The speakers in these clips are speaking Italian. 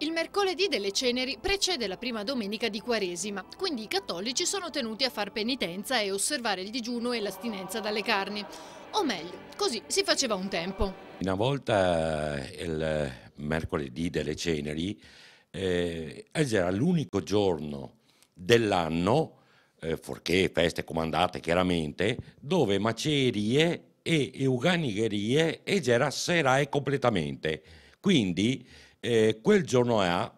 Il mercoledì delle ceneri precede la prima domenica di Quaresima, quindi i cattolici sono tenuti a far penitenza e osservare il digiuno e l'astinenza dalle carni. O meglio, così si faceva un tempo. Una volta eh, il mercoledì delle ceneri eh, era l'unico giorno dell'anno, eh, forché feste comandate chiaramente, dove macerie e euganigherie e c'era serae completamente. Quindi eh, quel giorno A,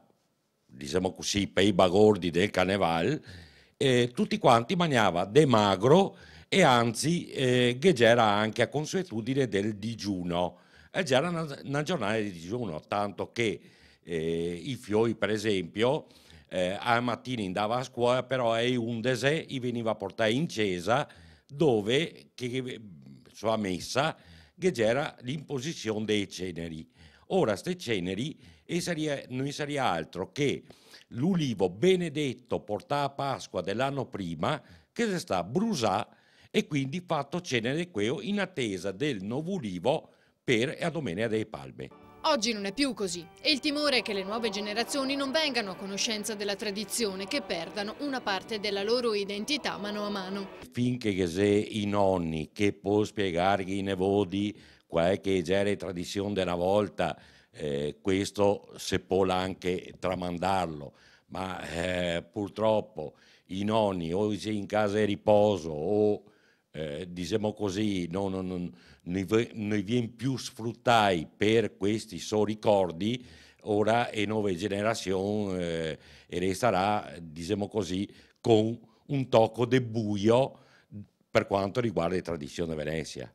diciamo così, per i bagordi del Carneval, eh, tutti quanti mangiava de magro e anzi eh, che c'era anche a consuetudine del digiuno. E c'era una, una giornata di digiuno, tanto che i fiori, per esempio, a mattina andava a scuola, però ai 11 veniva portati in cesa dove, che, sua messa, che c'era l'imposizione dei ceneri. Ora ste ceneri saria, non saria altro che l'ulivo benedetto portato a Pasqua dell'anno prima che si sta brusà e quindi fatto cenere queo in attesa del nuovo ulivo per a domenica dei palme. Oggi non è più così e il timore è che le nuove generazioni non vengano a conoscenza della tradizione, che perdano una parte della loro identità mano a mano. Finché se i nonni che può spiegare ai nipoti qual che era la tradizione della volta, eh, questo si può anche tramandarlo, ma eh, purtroppo i nonni o in casa di riposo o eh, diciamo così, non, non, non, non viene più sfruttati per questi suoi ricordi, ora è nuova generazione eh, e resterà, diciamo così, con un tocco di buio per quanto riguarda la tradizione Venezia.